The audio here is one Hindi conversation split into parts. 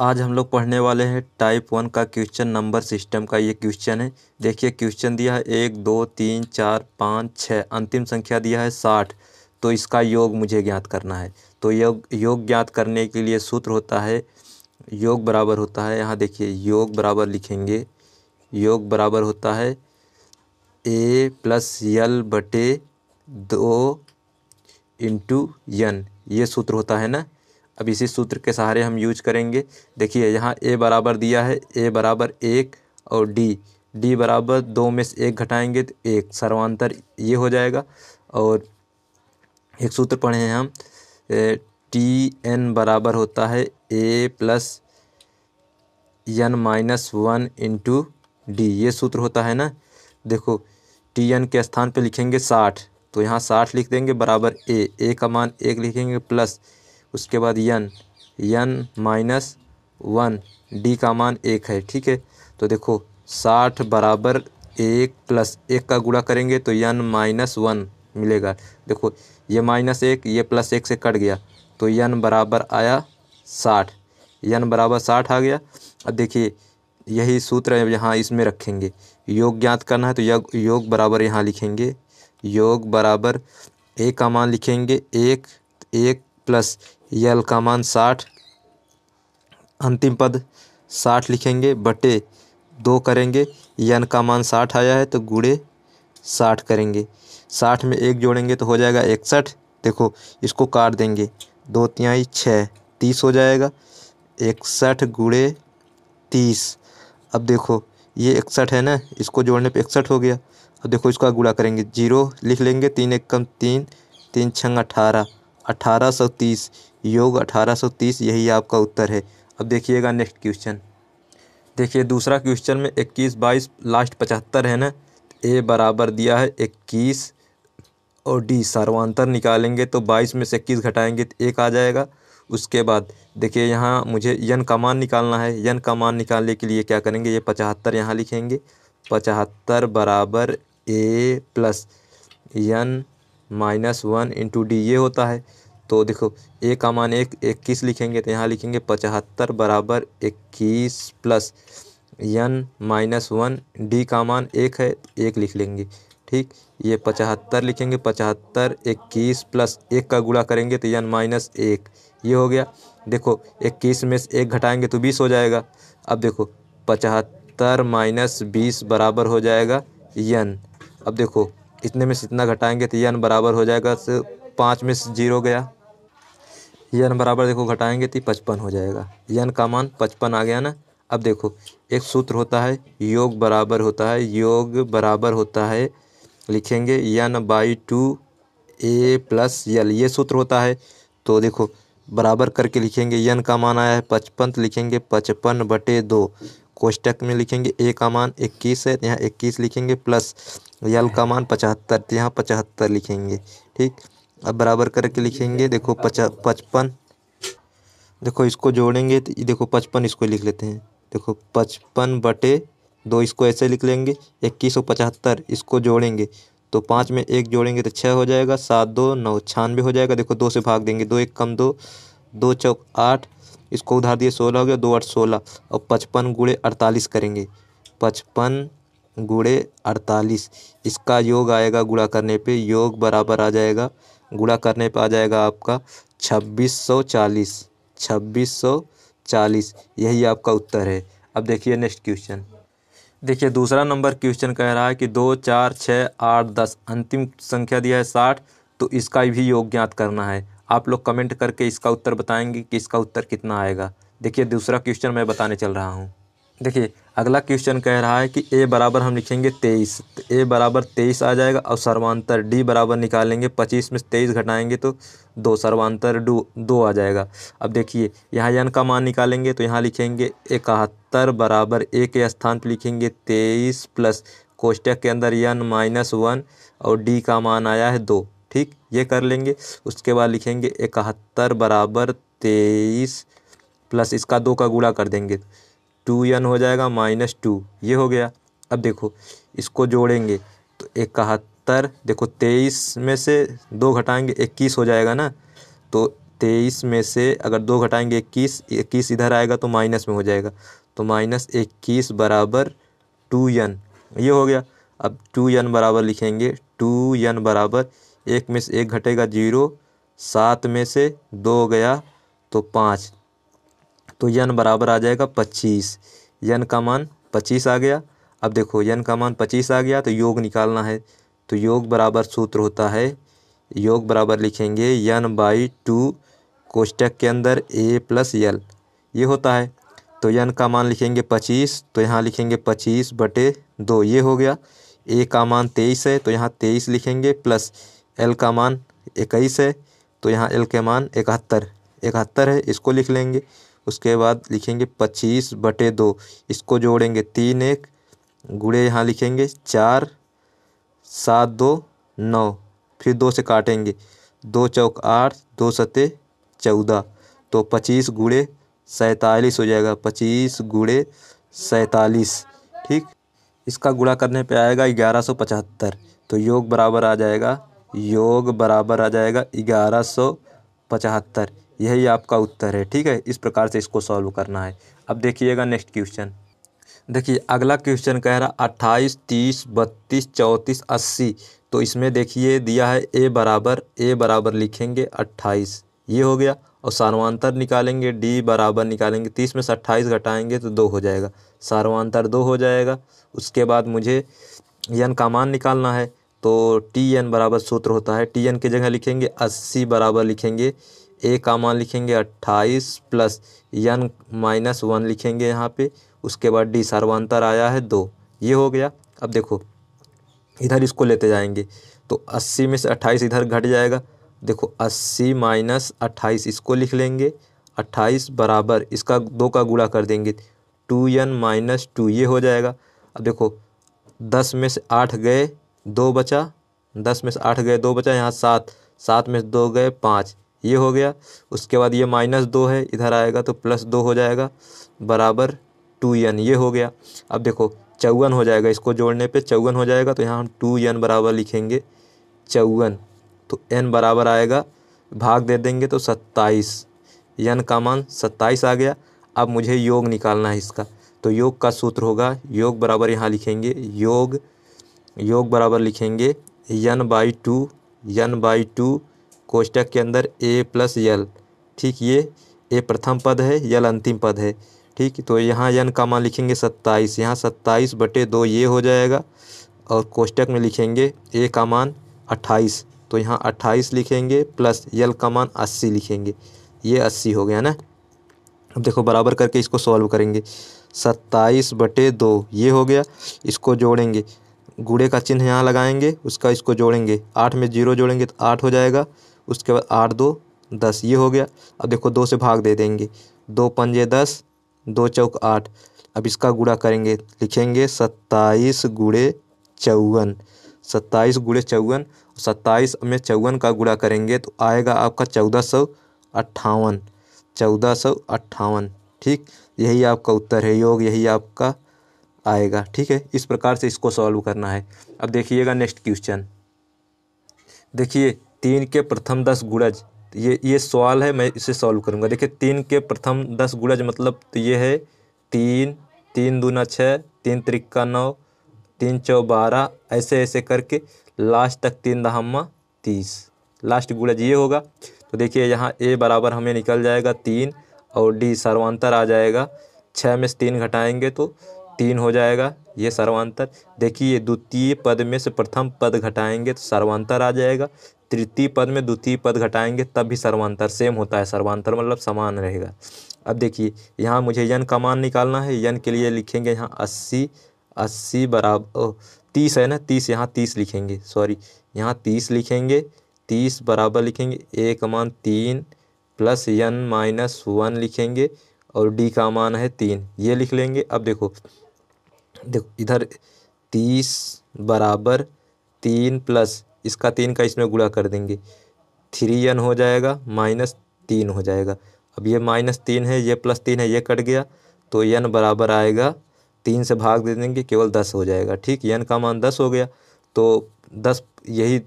आज हम लोग पढ़ने वाले हैं टाइप वन का क्वेश्चन नंबर सिस्टम का ये क्वेश्चन है देखिए क्वेश्चन दिया है एक दो तीन चार पाँच छः अंतिम संख्या दिया है साठ तो इसका योग मुझे ज्ञात करना है तो योग योग ज्ञात करने के लिए सूत्र होता है योग बराबर होता है यहाँ देखिए योग बराबर लिखेंगे योग बराबर होता है ए प्लस यल बटे दो इंटू यन ये सूत्र होता है ना अब इसी सूत्र के सहारे हम यूज करेंगे देखिए यहाँ ए बराबर दिया है ए बराबर एक और डी डी बराबर दो में से एक घटाएंगे तो एक सर्वांतर ये हो जाएगा और एक सूत्र पढ़े हैं हम टी एन बराबर होता है a plus n minus one into d ये सूत्र होता है ना देखो टी एन के स्थान पे लिखेंगे साठ तो यहाँ साठ लिख देंगे बराबर ए ए का मान एक लिखेंगे प्लस उसके बाद n n minus one d का मान एक है ठीक है तो देखो साठ बराबर एक प्लस एक का गुड़ा करेंगे तो यन माइनस वन मिलेगा देखो ये माइनस एक ये प्लस एक से कट गया तो यन बराबर आया साठ यन बराबर साठ आ गया अब देखिए यही सूत्र यहाँ इसमें रखेंगे योग ज्ञात करना है तो योग योग बराबर यहाँ लिखेंगे योग बराबर एक का मान लिखेंगे एक एक प्लस यल का मान साठ अंतिम पद साठ लिखेंगे बटे दो करेंगे यन का मान साठ आया है तो गुड़े साठ करेंगे साठ में एक जोड़ेंगे तो हो जाएगा इकसठ देखो इसको काट देंगे दो तिहाई छः तीस हो जाएगा इकसठ गुड़े तीस अब देखो ये इकसठ है ना इसको जोड़ने पे इकसठ हो गया अब देखो इसका गुड़ा करेंगे जीरो लिख लेंगे तीन एक कम तीन तीन छंग अठारह 1830 सौ तीस योग अठारह सौ तीस यही आपका उत्तर है अब देखिएगा नेक्स्ट क्वेश्चन देखिए दूसरा क्वेश्चन में इक्कीस बाईस लास्ट पचहत्तर है ना ए बराबर दिया है इक्कीस और डी सर्वांतर निकालेंगे तो बाईस में से इक्कीस घटाएंगे तो एक आ जाएगा उसके बाद देखिए यहाँ मुझे यन का मान निकालना है यन का मान निकालने के लिए क्या करेंगे ये पचहत्तर यहाँ लिखेंगे पचहत्तर बराबर a plus n minus one into d ये होता है तो देखो ए का मान एक इक्कीस लिखेंगे तो यहाँ लिखेंगे पचहत्तर बराबर इक्कीस plus n minus one d का मान एक है एक लिख लेंगे ठीक ये पचहत्तर लिखेंगे पचहत्तर इक्कीस प्लस एक का गुणा करेंगे तो यन माइनस एक ये हो गया देखो इक्कीस में से एक घटाएंगे तो बीस हो जाएगा अब देखो पचहत्तर माइनस बीस बराबर हो जाएगा यन अब देखो इतने में से इतना घटाएंगे तो यन बराबर हो जाएगा तो पाँच में से जीरो गया यन बराबर देखो घटाएंगे तो पचपन हो जाएगा यन का मान पचपन आ गया ना अब देखो एक सूत्र होता है योग बराबर होता है योग बराबर होता है लिखेंगे n by two a plus l ये सूत्र होता है तो देखो बराबर करके लिखेंगे यन का मान आया है पचपन तो लिखेंगे पचपन बटे दो कोष्टक में लिखेंगे ए का मान इक्कीस है तो यहाँ इक्कीस लिखेंगे प्लस यल का मान पचहत्तर तो यहाँ पचहत्तर लिखेंगे ठीक अब बराबर करके लिखेंगे देखो पचा पचपन देखो इसको जोड़ेंगे तो देखो पचपन इसको लिख लेते हैं देखो पचपन बटे दो इसको ऐसे लिख लेंगे इक्कीस सौ पचहत्तर इसको जोड़ेंगे तो पाँच में एक जोड़ेंगे तो छः हो जाएगा सात दो नौ छानवे हो जाएगा देखो दो से भाग देंगे दो एक कम दो दो चौक आठ इसको उधार दिए सोलह हो गया दो आठ सोलह और पचपन गुड़े अड़तालीस करेंगे पचपन गुड़े अड़तालीस इसका योग आएगा गुड़ा करने पे योग बराबर आ जाएगा गुणा करने पर आ जाएगा आपका छब्बीस सौ चालीस छब्बीस सौ चालीस यही आपका उत्तर है अब देखिए नेक्स्ट क्वेश्चन देखिए दूसरा नंबर क्वेश्चन कह रहा है कि दो चार छः आठ दस अंतिम संख्या दिया है साठ तो इसका भी योग ज्ञात करना है आप लोग कमेंट करके इसका उत्तर बताएंगे कि इसका उत्तर कितना आएगा देखिए दूसरा क्वेश्चन मैं बताने चल रहा हूँ देखिए अगला क्वेश्चन कह रहा है कि ए बराबर हम लिखेंगे तेईस तो ए बराबर तेईस आ जाएगा और सर्वांतर डी बराबर निकालेंगे पच्चीस में तेईस घटाएंगे तो दो सर्वांतर डू दो आ जाएगा अब देखिए यहाँ यन का मान निकालेंगे तो यहाँ लिखेंगे इकहत्तर बराबर ए के स्थान पर लिखेंगे तेईस प्लस कोष्टक के अंदर यन माइनस वन और डी का मान आया है दो ठीक ये कर लेंगे उसके बाद लिखेंगे इकहत्तर बराबर तेईस प्लस इसका दो का गुड़ा कर देंगे टू एन हो जाएगा माइनस टू ये हो गया अब देखो इसको जोड़ेंगे तो इकहत्तर देखो तेईस में से दो घटाएंगे इक्कीस हो जाएगा ना तो तेईस में से अगर दो घटाएंगे इक्कीस इक्कीस इधर आएगा तो माइनस में हो जाएगा तो माइनस इक्कीस बराबर टू एन ये हो गया अब टू एन बराबर लिखेंगे टू एन बराबर एक में से एक घटेगा जीरो सात में से दो गया तो पाँच तो यन बराबर आ जाएगा पच्चीस यन का मान पच्चीस आ गया अब देखो यन का मान पच्चीस आ गया तो योग निकालना है तो योग बराबर सूत्र होता है योग बराबर लिखेंगे यन बाई टू कोष्टक के अंदर ए प्लस यल ये होता है तो यन का मान लिखेंगे पच्चीस तो यहाँ लिखेंगे पच्चीस बटे दो ये हो गया ए का मान तेईस है तो यहाँ तेईस लिखेंगे प्लस एल का मान इक्कीस है तो यहाँ एल के मान इकहत्तर इकहत्तर है इसको लिख लेंगे उसके बाद लिखेंगे पच्चीस बटे दो इसको जोड़ेंगे तीन एक गुड़े यहाँ लिखेंगे चार सात दो नौ फिर दो से काटेंगे दो चौक आठ दो सते चौदह तो पच्चीस गुड़े सैतालीस हो जाएगा पच्चीस गुड़े सैतालीस ठीक इसका गुड़ा करने पे आएगा ग्यारह सौ पचहत्तर तो योग बराबर आ जाएगा योग बराबर आ जाएगा ग्यारह सौ पचहत्तर यही आपका उत्तर है ठीक है इस प्रकार से इसको सॉल्व करना है अब देखिएगा नेक्स्ट क्वेश्चन देखिए अगला क्वेश्चन कह रहा अट्ठाईस तीस बत्तीस चौंतीस अस्सी तो इसमें देखिए दिया है ए बराबर ए बराबर लिखेंगे अट्ठाईस ये हो गया और सार्वान्तर निकालेंगे डी बराबर निकालेंगे तीस में से अट्ठाईस घटाएंगे तो दो हो जाएगा सार्वान्तर दो हो जाएगा उसके बाद मुझे यन का मान निकालना है तो टी एन बराबर सूत्र होता है टी एन की जगह लिखेंगे अस्सी बराबर लिखेंगे ए का मान लिखेंगे अट्ठाईस प्लस यन माइनस वन लिखेंगे यहाँ पे उसके बाद डी सर्वांतर आया है दो ये हो गया अब देखो इधर इसको लेते जाएंगे तो अस्सी में से अट्ठाईस इधर घट जाएगा देखो अस्सी माइनस अट्ठाईस इसको लिख लेंगे अट्ठाईस बराबर इसका दो का गुड़ा कर देंगे टू यन माइनस टू ये हो जाएगा अब देखो दस में से आठ गए दो बचा दस में से आठ गए दो बचा यहाँ सात सात में से दो गए पाँच ये हो गया उसके बाद ये माइनस दो है इधर आएगा तो प्लस दो हो जाएगा बराबर टू एन ये हो गया अब देखो चौवन हो जाएगा इसको जोड़ने पे चौवन हो जाएगा तो यहाँ हम टू एन बराबर लिखेंगे चौवन तो एन बराबर आएगा भाग दे देंगे तो सत्ताईस एन का मान सत्ताईस आ गया अब मुझे योग निकालना है इसका तो योग का सूत्र होगा योग बराबर यहाँ लिखेंगे योग योग बराबर लिखेंगे n by two n by two कोष्टक के अंदर ए प्लस यल ठीक ये ए प्रथम पद है यल अंतिम पद है ठीक तो यहाँ यन का मान लिखेंगे सत्ताईस यहाँ सत्ताईस बटे दो ये हो जाएगा और कोष्टक में लिखेंगे ए का मान अट्ठाईस तो यहाँ अट्ठाईस लिखेंगे प्लस यल का मान अस्सी लिखेंगे ये अस्सी हो गया ना अब देखो बराबर करके इसको सॉल्व करेंगे सत्ताईस बटे दो ये हो गया इसको जोड़ेंगे गुड़े का चिन्ह यहाँ लगाएंगे उसका इसको जोड़ेंगे आठ में जीरो जोड़ेंगे तो आठ हो जाएगा उसके बाद आठ दो दस ये हो गया अब देखो दो से भाग दे देंगे दो पंजे दस दो चौक आठ अब इसका गुड़ा करेंगे लिखेंगे सत्ताईस गुड़े चौवन सत्ताईस गुड़े चौवन सत्ताईस में चौवन का गुड़ा करेंगे तो आएगा आपका चौदह सौ अट्ठावन चौदह सौ अट्ठावन ठीक यही आपका उत्तर है योग यही आपका आएगा ठीक है इस प्रकार से इसको सॉल्व करना है अब देखिएगा नेक्स्ट क्वेश्चन देखिए तीन के प्रथम दस गुणज तो ये ये सवाल है मैं इसे सॉल्व करूँगा देखिए तीन के प्रथम दस गुणज मतलब तो ये है तीन तीन दूना छः तीन त्रिक्का नौ तीन चौ बारह ऐसे ऐसे करके लास्ट तक तीन दहामा तीस लास्ट गुणज ये होगा तो देखिए यहाँ ए बराबर हमें निकल जाएगा तीन और डी सर्वांतर आ जाएगा छः में से तीन घटाएंगे तो तीन हो जाएगा ये सर्वांतर देखिए द्वितीय पद में से प्रथम पद घटाएंगे तो सर्वांतर आ जाएगा तृतीय पद में द्वितीय पद घटाएंगे तब भी सर्वांतर सेम होता है सर्वांतर मतलब समान रहेगा अब देखिए यहाँ मुझे यन का मान निकालना है यन के लिए लिखेंगे यहाँ अस्सी अस्सी बराबर तीस है ना तीस यहाँ तीस लिखेंगे सॉरी यहाँ तीस लिखेंगे तीस बराबर लिखेंगे ए का मान तीन प्लस यन माइनस वन लिखेंगे और डी का मान है तीन ये लिख लेंगे अब देखो देखो इधर तीस बराबर तीन प्लस इसका तीन का इसमें गुड़ा कर देंगे थ्री एन हो जाएगा माइनस तीन हो जाएगा अब ये माइनस तीन है ये प्लस तीन है ये कट गया तो एन बराबर आएगा तीन से भाग दे देंगे केवल दस हो जाएगा ठीक एन का मान दस हो गया तो दस यही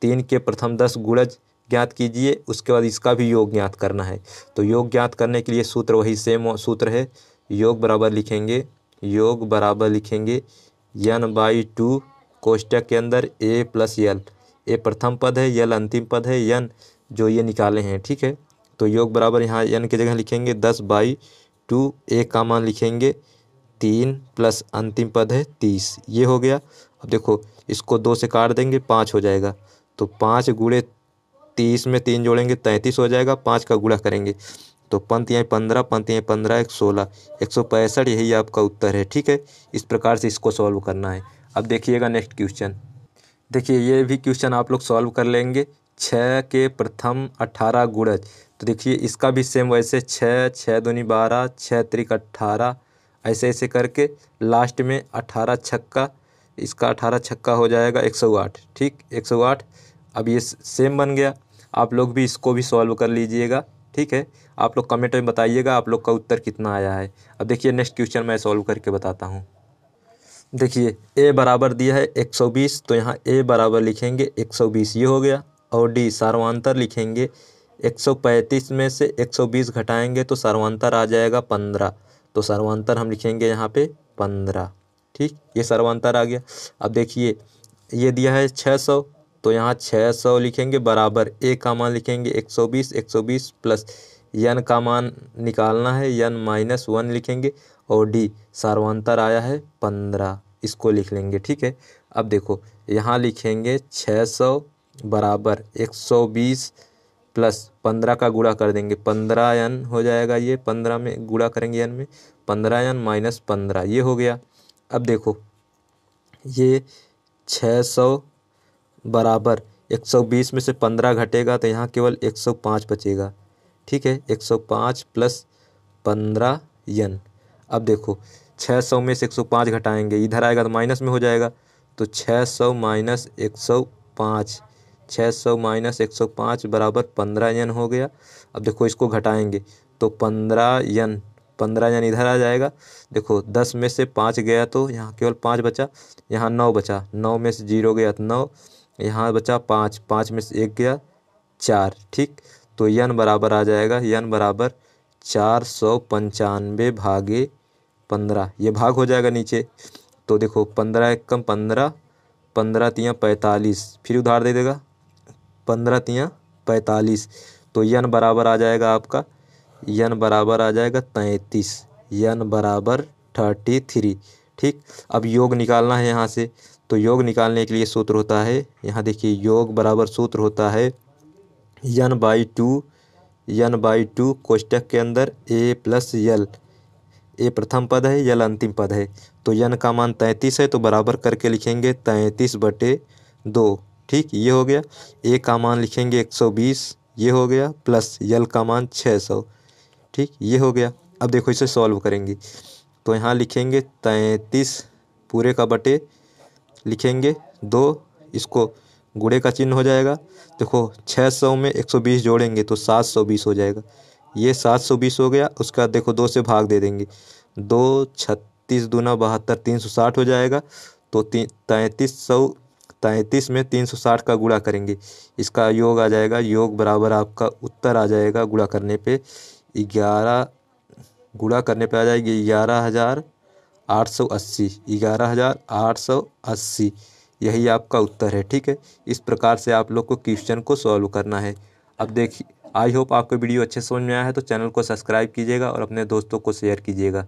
तीन के प्रथम दस गुणज ज्ञात कीजिए उसके बाद इसका भी योग ज्ञात करना है तो योग ज्ञात करने के लिए सूत्र वही सेम सूत्र है योग बराबर लिखेंगे योग बराबर लिखेंगे यन बाई टू कोष्टक के अंदर ए प्लस एल ये प्रथम पद है यल अंतिम पद है यन जो ये निकाले हैं ठीक है तो योग बराबर यहाँ यन की जगह लिखेंगे दस बाई टू ए का मान लिखेंगे तीन प्लस अंतिम पद है तीस ये हो गया अब देखो इसको दो से काट देंगे पाँच हो जाएगा तो पाँच गुड़े तीस में तीन जोड़ेंगे तैंतीस हो जाएगा पाँच का गुड़ा करेंगे तो पंत यहाँ पंद्रह पंत यहाँ पंद्रह एक सोलह एक सौ पैंसठ यही आपका उत्तर है ठीक है इस प्रकार से इसको सॉल्व करना है अब देखिएगा नेक्स्ट क्वेश्चन देखिए ये भी क्वेश्चन आप लोग सॉल्व कर लेंगे छः के प्रथम अठारह गुणज तो देखिए इसका भी सेम वैसे छः छः दूनी बारह छः त्रिक अट्ठारह ऐसे ऐसे करके लास्ट में अठारह छक्का इसका अठारह छक्का हो जाएगा एक सौ आठ ठीक एक सौ आठ अब ये सेम बन गया आप लोग भी इसको भी सॉल्व कर लीजिएगा ठीक है आप लोग कमेंट में बताइएगा आप लोग का उत्तर कितना आया है अब देखिए नेक्स्ट क्वेश्चन मैं सॉल्व करके बताता हूँ देखिए ए बराबर दिया है 120 तो यहाँ ए बराबर लिखेंगे 120 ये हो गया और डी सर्वांतर लिखेंगे 135 में से 120 घटाएंगे तो सर्वांतर आ जाएगा 15 तो सर्वांतर हम लिखेंगे यहाँ पे 15 ठीक ये सर्वांतर आ गया अब देखिए ये दिया है 600 तो यहाँ 600 लिखेंगे बराबर ए का मान लिखेंगे 120 120 प्लस यन का मान निकालना है यन माइनस वन लिखेंगे और डी सार्वांतर आया है पंद्रह इसको लिख लेंगे ठीक है अब देखो यहाँ लिखेंगे छः सौ बराबर एक सौ बीस प्लस पंद्रह का गुणा कर देंगे पंद्रह एन हो जाएगा ये पंद्रह में गुड़ा करेंगे एन में पंद्रह एन माइनस पंद्रह ये हो गया अब देखो ये छः सौ बराबर एक सौ बीस में से पंद्रह घटेगा तो यहाँ केवल एक सौ पाँच बचेगा ठीक है एक सौ पाँच प्लस पंद्रह एन अब देखो छः सौ में से एक सौ पाँच घटाएँगे इधर आएगा तो माइनस में हो जाएगा तो छः सौ माइनस एक सौ पाँच छः सौ माइनस एक सौ पाँच बराबर पंद्रह यन हो गया अब देखो इसको घटाएंगे तो पंद्रह यन पंद्रह यन इधर आ जाएगा देखो दस में से पाँच गया तो यहाँ केवल पाँच बचा यहाँ नौ बचा नौ में से जीरो गया तो नौ यहाँ बचा पाँच पाँच में से एक गया चार ठीक तो यन बराबर आ जाएगा यन बराबर चार सौ पंचानवे भागे पंद्रह ये भाग हो जाएगा नीचे तो देखो पंद्रह एक कम पंद्रह पंद्रह तियाँ पैंतालीस फिर उधार दे देगा पंद्रह तियाँ पैंतालीस तो यन बराबर आ जाएगा आपका यन बराबर आ जाएगा तैंतीस यन बराबर थर्टी थ्री ठीक अब योग निकालना है यहाँ से तो योग निकालने के लिए सूत्र होता है यहाँ देखिए योग बराबर सूत्र होता है n by two n by two कोष्टक के अंदर ए प्लस यल ए प्रथम पद है यल अंतिम पद है तो यन का मान तैंतीस है तो बराबर करके लिखेंगे तैंतीस बटे दो ठीक ये हो गया ए का मान लिखेंगे एक सौ बीस ये हो गया प्लस यल का मान छः सौ ठीक ये हो गया अब देखो इसे सॉल्व करेंगे तो यहाँ लिखेंगे तैंतीस पूरे का बटे लिखेंगे दो इसको गुड़े का चिन्ह हो जाएगा देखो छः सौ में एक सौ बीस जोड़ेंगे तो सात सौ बीस हो जाएगा ये सात सौ बीस हो गया उसका देखो दो से भाग दे देंगे दो छत्तीस दूना बहत्तर तीन सौ साठ हो जाएगा तो ती तैंतीस सौ तैंतीस में तीन सौ साठ का गुड़ा करेंगे इसका योग आ जाएगा योग बराबर आपका उत्तर आ जाएगा गुड़ा करने पे ग्यारह गुड़ा करने पे आ जाएगी ग्यारह हज़ार आठ सौ अस्सी ग्यारह हज़ार आठ सौ अस्सी यही आपका उत्तर है ठीक है इस प्रकार से आप लोग को क्वेश्चन को सॉल्व करना है अब देखिए आई होप आपको वीडियो अच्छे समझ में आया है तो चैनल को सब्सक्राइब कीजिएगा और अपने दोस्तों को शेयर कीजिएगा